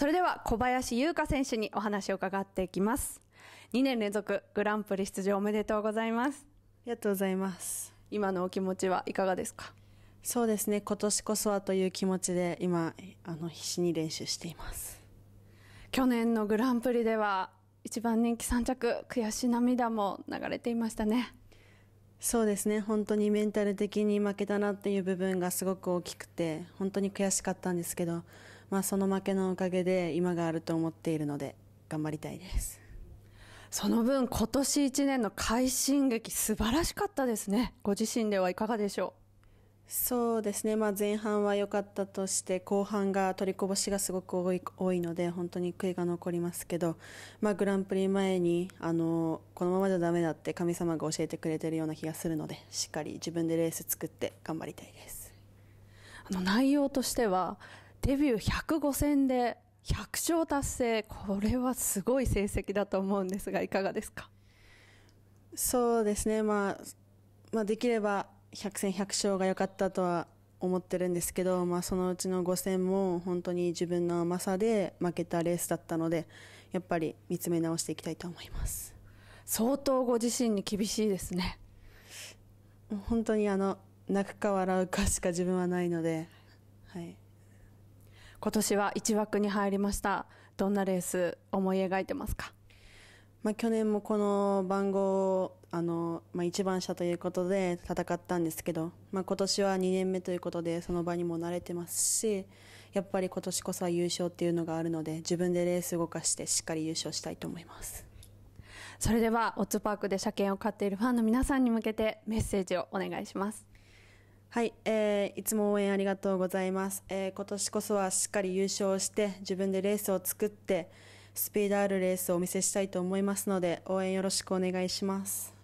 それでは小林優香選手にお話を伺っていきます。2年連続グランプリ出場おめでとうございます。ありがとうございます。今のお気持ちはいかがですかそうですね、今年こそはという気持ちで今、あの必死に練習しています。去年のグランプリでは、1番人気3着、悔し涙も流れていましたね。そうですね、本当にメンタル的に負けたなっていう部分がすごく大きくて、本当に悔しかったんですけど、まあ、その負けのおかげで今があると思っているので頑張りたいですその分今年1年の快進撃素晴らしかったですねご自身ではいかがでしょうそうですね、まあ、前半は良かったとして後半が取りこぼしがすごく多い多いので本当に悔いが残りますけど、まあ、グランプリ前にあのこのままじゃだめだって神様が教えてくれているような気がするのでしっかり自分でレース作って頑張りたいですあの内容としてはデビュー105戦で100勝達成、これはすごい成績だと思うんですが、いかがですかそうですね、まあ、まあ、できれば100戦100勝が良かったとは思ってるんですけど、まあ、そのうちの5戦も本当に自分の甘さで負けたレースだったので、やっぱり見つめ直していきたいと思います。相当ご自身に厳しいですね。本当にあの泣くか笑うかしか自分はないので、はい。今年は1枠に入りましたどんなレース思い描いてますか、まあ、去年もこの番号あの、まあ、1番車ということで戦ったんですけど、まあ、今年は2年目ということでその場にも慣れてますしやっぱり今年こそは優勝っていうのがあるので自分でレース動かしてしっかり優勝したいと思いますそれではオッズパークで車検を買っているファンの皆さんに向けてメッセージをお願いしますはい、えー、いつも応援ありがとうございます、えー、今年こそはしっかり優勝して自分でレースを作ってスピードあるレースをお見せしたいと思いますので応援よろしくお願いします。